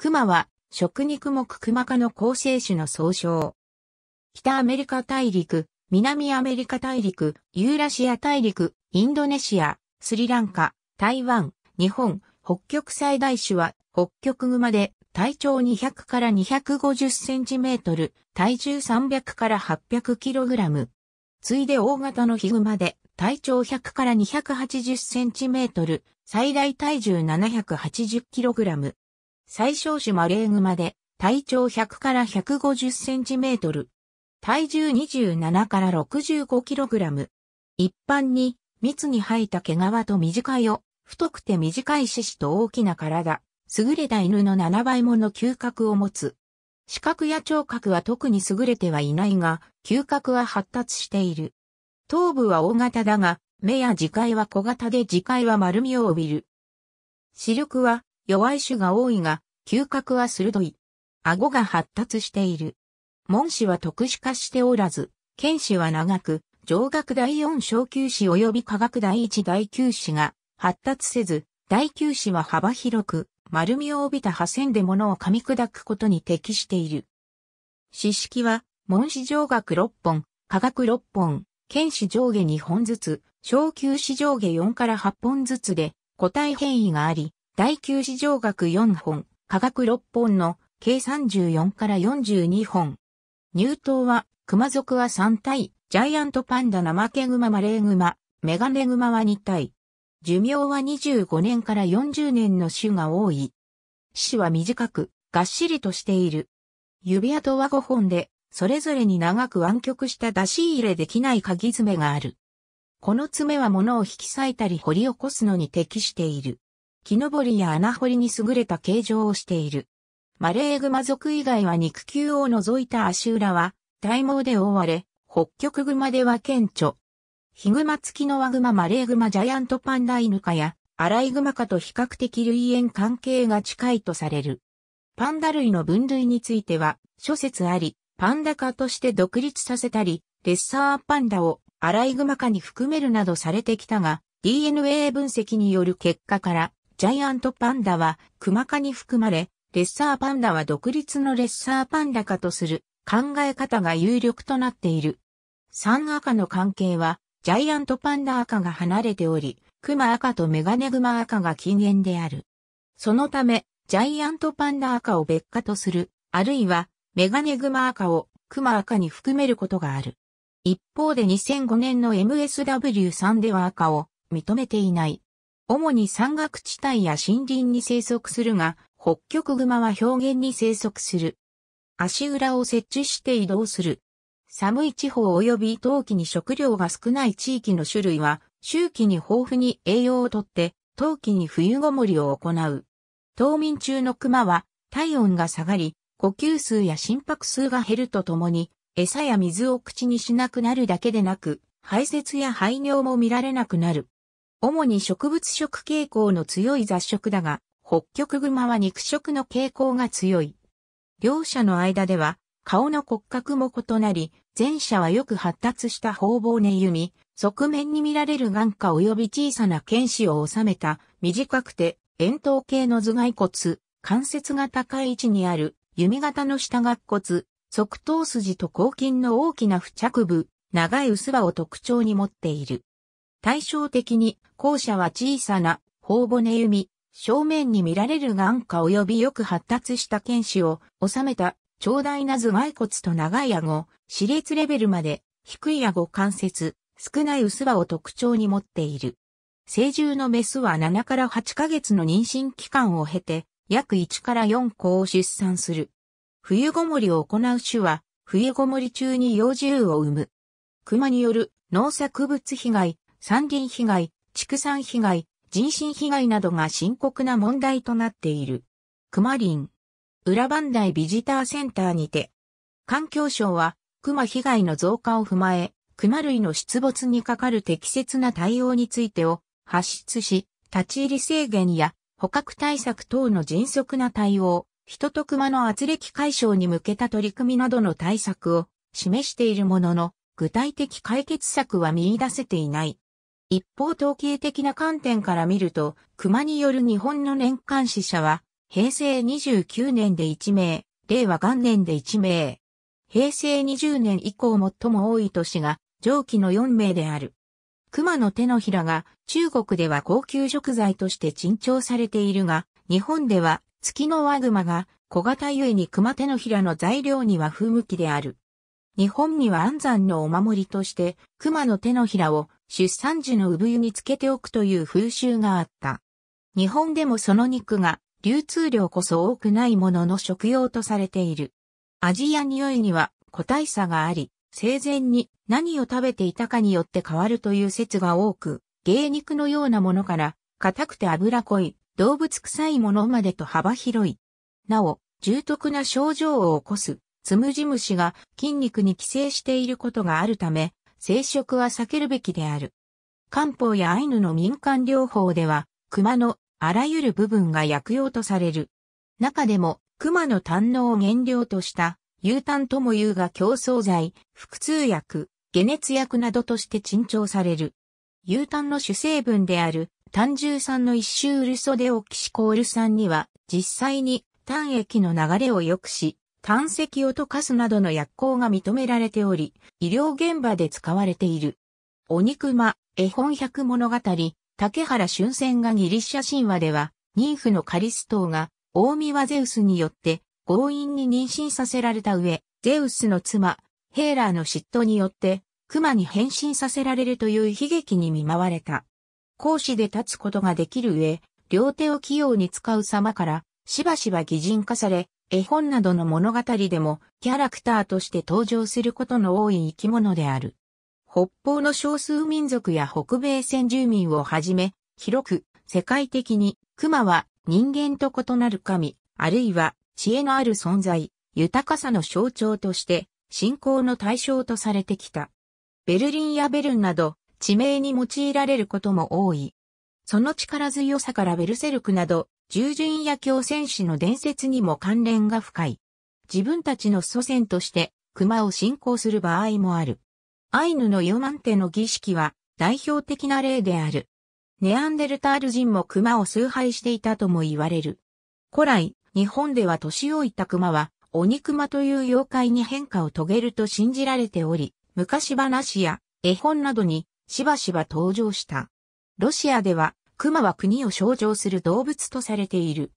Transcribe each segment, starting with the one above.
熊は、食肉目熊科の構成種の総称。北アメリカ大陸、南アメリカ大陸、ユーラシア大陸、インドネシア、スリランカ、台湾、日本、北極最大種は北極熊で体長200から250センチメートル、体重300から800キログラム。次いで大型のヒグマで体長100から280センチメートル、最大体重780キログラム。最小種マレーグマで、体長100から150センチメートル。体重27から65キログラム。一般に、密に生えた毛皮と短いを、太くて短い獅子と大きな体、優れた犬の7倍もの嗅覚を持つ。視覚や聴覚は特に優れてはいないが、嗅覚は発達している。頭部は大型だが、目や耳介は小型で耳介は丸みを帯びる。視力は弱い種が多いが、嗅覚は鋭い。顎が発達している。門歯は特殊化しておらず、剣歯は長く、上学第4小級歯及び下学第1第9歯が発達せず、第9歯は幅広く、丸みを帯びた破線で物を噛み砕くことに適している。歯式は、門歯上学6本、下学6本、剣歯上下2本ずつ、小級歯上下4から8本ずつで、個体変異があり、第9市場学4本、科学6本の計34から42本。入刀は、熊族は3体、ジャイアントパンダナマケグママレーグマ、メガネグマは2体。寿命は25年から40年の種が多い。種は短く、がっしりとしている。指輪と5本で、それぞれに長く湾曲した出し入れできない鍵爪がある。この爪は物を引き裂いたり掘り起こすのに適している。木登りや穴掘りに優れた形状をしている。マレーグマ族以外は肉球を除いた足裏は、体毛で覆われ、北極熊では顕著。ヒグマ付きのワグママレーグマジャイアントパンダイヌや、アライグマ科と比較的類縁関係が近いとされる。パンダ類の分類については、諸説あり、パンダ科として独立させたり、レッサーパンダをアライグマ化に含めるなどされてきたが、DNA 分析による結果から、ジャイアントパンダはクマ科に含まれ、レッサーパンダは独立のレッサーパンダ科とする考え方が有力となっている。3赤の関係は、ジャイアントパンダ赤が離れており、クマ赤とメガネグマ赤が禁煙である。そのため、ジャイアントパンダ赤を別科とする、あるいは、メガネグマ赤をクマ赤に含めることがある。一方で2005年の MSW3 では赤を認めていない。主に山岳地帯や森林に生息するが、北極熊は表現に生息する。足裏を設置して移動する。寒い地方及び冬季に食料が少ない地域の種類は、周期に豊富に栄養をとって、冬季に冬ごもりを行う。冬眠中の熊は、体温が下がり、呼吸数や心拍数が減るとともに、餌や水を口にしなくなるだけでなく、排泄や排尿も見られなくなる。主に植物食傾向の強い雑食だが、北極熊は肉食の傾向が強い。両者の間では、顔の骨格も異なり、前者はよく発達した方々ね弓、側面に見られる眼下及び小さな剣士を収めた、短くて円筒形の頭蓋骨、関節が高い位置にある弓型の下顎骨、側頭筋と後筋の大きな付着部、長い薄刃を特徴に持っている。対照的に、後者は小さな、頬骨弓、正面に見られる眼下及びよく発達した剣士を収めた、長大な頭蓋骨と長い顎、歯列レベルまで、低い顎関節、少ない薄歯を特徴に持っている。成獣のメスは7から8ヶ月の妊娠期間を経て、約1から4個を出産する。冬ごもりを行う種は、冬ごもり中に幼獣を産む。熊による農作物被害、山林被害、畜産被害、人身被害などが深刻な問題となっている。熊林。裏磐台ビジターセンターにて、環境省は熊被害の増加を踏まえ、熊類の出没にかかる適切な対応についてを発出し、立ち入り制限や捕獲対策等の迅速な対応、人と熊の圧力解消に向けた取り組みなどの対策を示しているものの、具体的解決策は見出せていない。一方統計的な観点から見ると、熊による日本の年間死者は、平成29年で1名、令和元年で1名。平成20年以降最も多い年が、上記の4名である。熊の手のひらが、中国では高級食材として珍重されているが、日本では、月のワグマが、小型ゆえに熊手のひらの材料には不向きである。日本には安産のお守りとして、熊の手のひらを出産時の産湯につけておくという風習があった。日本でもその肉が流通量こそ多くないものの食用とされている。味や匂いには個体差があり、生前に何を食べていたかによって変わるという説が多く、芸肉のようなものから、硬くて脂濃い、動物臭いものまでと幅広い。なお、重篤な症状を起こす、つむじ虫が筋肉に寄生していることがあるため、生殖は避けるべきである。漢方やアイヌの民間療法では、熊のあらゆる部分が薬用とされる。中でも、熊の胆のを原料とした、有ンとも言うが競争剤、腹痛薬、解熱薬などとして珍重される。有ンの主成分である、胆汁酸の一周ウルソデオキシコール酸には、実際に、胆液の流れを良くし、胆石を溶かすなどの薬効が認められており、医療現場で使われている。お肉間、絵本百物語、竹原春仙がギリシャ神話では、妊婦のカリストーが、大見はゼウスによって、強引に妊娠させられた上、ゼウスの妻、ヘーラーの嫉妬によって、熊に変身させられるという悲劇に見舞われた。講師で立つことができる上、両手を器用に使う様から、しばしば擬人化され、絵本などの物語でもキャラクターとして登場することの多い生き物である。北方の少数民族や北米先住民をはじめ、広く世界的に熊は人間と異なる神、あるいは知恵のある存在、豊かさの象徴として信仰の対象とされてきた。ベルリンやベルンなど地名に用いられることも多い。その力強さからベルセルクなど従順野教戦士の伝説にも関連が深い。自分たちの祖先として熊を信仰する場合もある。アイヌの4万手の儀式は代表的な例である。ネアンデルタール人も熊を崇拝していたとも言われる。古来、日本では年老いた熊は、鬼熊という妖怪に変化を遂げると信じられており、昔話や絵本などにしばしば登場した。ロシアでは熊は国を象徴する動物とされている。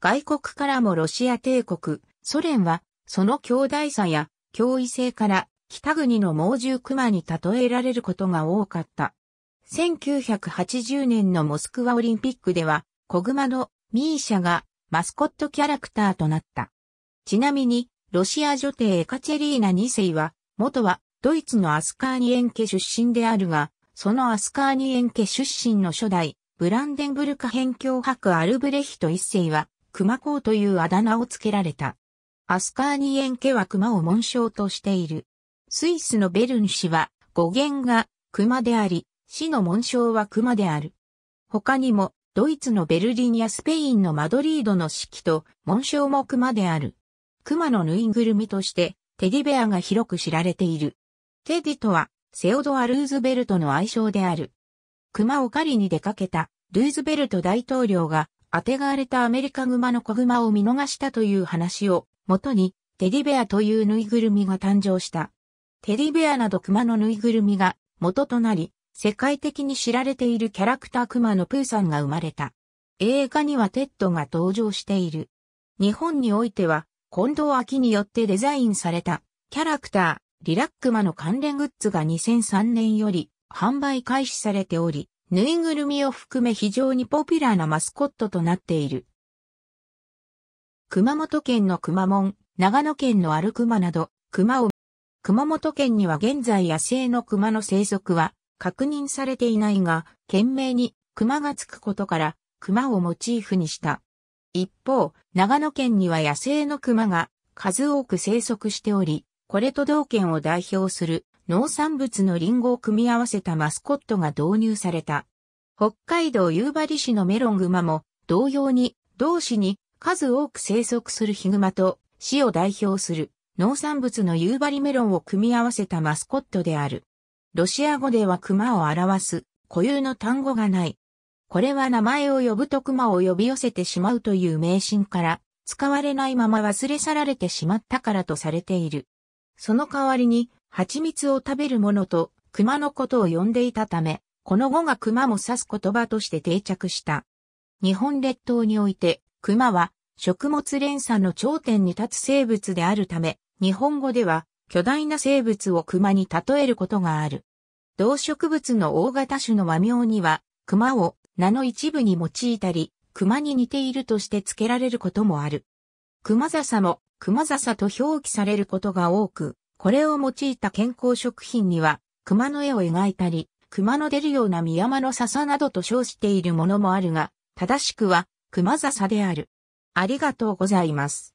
外国からもロシア帝国、ソ連は、その強大さや脅威性から北国の猛獣熊に例えられることが多かった。1980年のモスクワオリンピックでは、小熊のミーシャがマスコットキャラクターとなった。ちなみに、ロシア女帝エカチェリーナ2世は、元はドイツのアスカーニエンケ出身であるが、そのアスカーニエンケ出身の初代ブランデンブルク辺境博アルブレヒト一世は、熊公というあだ名を付けられた。アスカーニエン家は熊を紋章としている。スイスのベルン氏は、語源が熊であり、市の紋章は熊である。他にも、ドイツのベルリンやスペインのマドリードの式と紋章も熊である。熊のぬいぐるみとして、テディベアが広く知られている。テディとは、セオドア・ルーズベルトの愛称である。熊を狩りに出かけたルーズベルト大統領が当てがわれたアメリカ熊の子熊を見逃したという話を元にテディベアというぬいぐるみが誕生した。テディベアなど熊のぬいぐるみが元となり世界的に知られているキャラクター熊のプーさんが生まれた。映画にはテッドが登場している。日本においては近藤秋によってデザインされたキャラクターリラックマの関連グッズが2003年より販売開始されており、ぬいぐるみを含め非常にポピュラーなマスコットとなっている。熊本県の熊門、長野県のアルクマなど、熊を、熊本県には現在野生の熊の生息は確認されていないが、懸命に熊がつくことから熊をモチーフにした。一方、長野県には野生の熊が数多く生息しており、これと同県を代表する農産物のリンゴを組み合わせたマスコットが導入された。北海道夕張市のメロングマも同様に同市に数多く生息するヒグマと市を代表する農産物の夕張メロンを組み合わせたマスコットである。ロシア語では熊を表す固有の単語がない。これは名前を呼ぶと熊を呼び寄せてしまうという迷信から使われないまま忘れ去られてしまったからとされている。その代わりに蜂蜜を食べるものと熊のことを呼んでいたため、この語が熊も指す言葉として定着した。日本列島において、熊は食物連鎖の頂点に立つ生物であるため、日本語では巨大な生物を熊に例えることがある。動植物の大型種の和名には、熊を名の一部に用いたり、熊に似ているとして付けられることもある。熊笹も熊笹と表記されることが多く、これを用いた健康食品には、熊の絵を描いたり、熊の出るような宮間の笹などと称しているものもあるが、正しくは熊笹である。ありがとうございます。